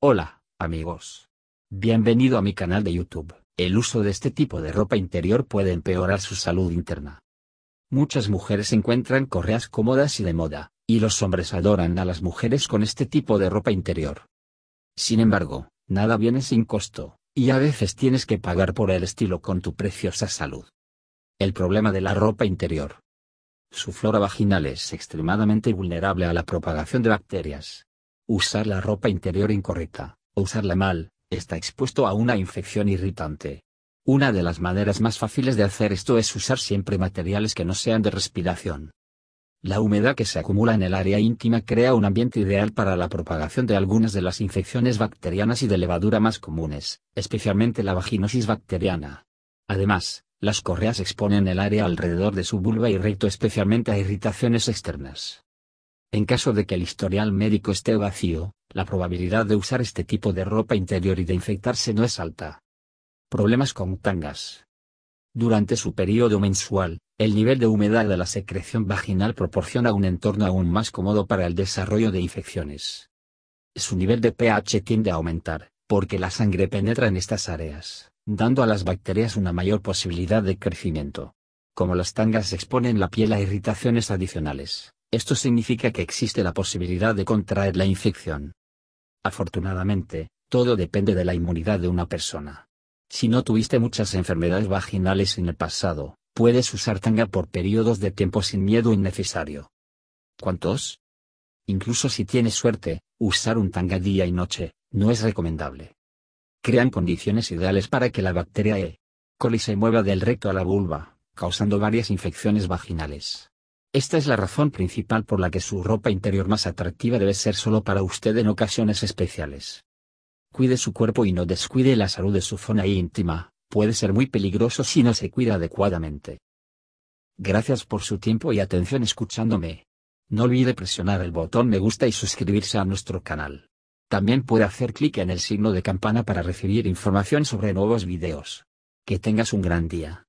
Hola, amigos. Bienvenido a mi canal de YouTube. El uso de este tipo de ropa interior puede empeorar su salud interna. Muchas mujeres encuentran correas cómodas y de moda, y los hombres adoran a las mujeres con este tipo de ropa interior. Sin embargo, nada viene sin costo, y a veces tienes que pagar por el estilo con tu preciosa salud. El problema de la ropa interior. Su flora vaginal es extremadamente vulnerable a la propagación de bacterias, Usar la ropa interior incorrecta, o usarla mal, está expuesto a una infección irritante. Una de las maneras más fáciles de hacer esto es usar siempre materiales que no sean de respiración. La humedad que se acumula en el área íntima crea un ambiente ideal para la propagación de algunas de las infecciones bacterianas y de levadura más comunes, especialmente la vaginosis bacteriana. Además, las correas exponen el área alrededor de su vulva y recto especialmente a irritaciones externas. En caso de que el historial médico esté vacío, la probabilidad de usar este tipo de ropa interior y de infectarse no es alta. Problemas con tangas. Durante su periodo mensual, el nivel de humedad de la secreción vaginal proporciona un entorno aún más cómodo para el desarrollo de infecciones. Su nivel de pH tiende a aumentar, porque la sangre penetra en estas áreas, dando a las bacterias una mayor posibilidad de crecimiento. Como las tangas exponen la piel a irritaciones adicionales, esto significa que existe la posibilidad de contraer la infección. Afortunadamente, todo depende de la inmunidad de una persona. Si no tuviste muchas enfermedades vaginales en el pasado, puedes usar tanga por periodos de tiempo sin miedo innecesario. ¿Cuántos? Incluso si tienes suerte, usar un tanga día y noche, no es recomendable. Crean condiciones ideales para que la bacteria E. coli se mueva del recto a la vulva, causando varias infecciones vaginales. Esta es la razón principal por la que su ropa interior más atractiva debe ser solo para usted en ocasiones especiales. Cuide su cuerpo y no descuide la salud de su zona íntima, puede ser muy peligroso si no se cuida adecuadamente. Gracias por su tiempo y atención escuchándome. No olvide presionar el botón me gusta y suscribirse a nuestro canal. También puede hacer clic en el signo de campana para recibir información sobre nuevos videos. Que tengas un gran día.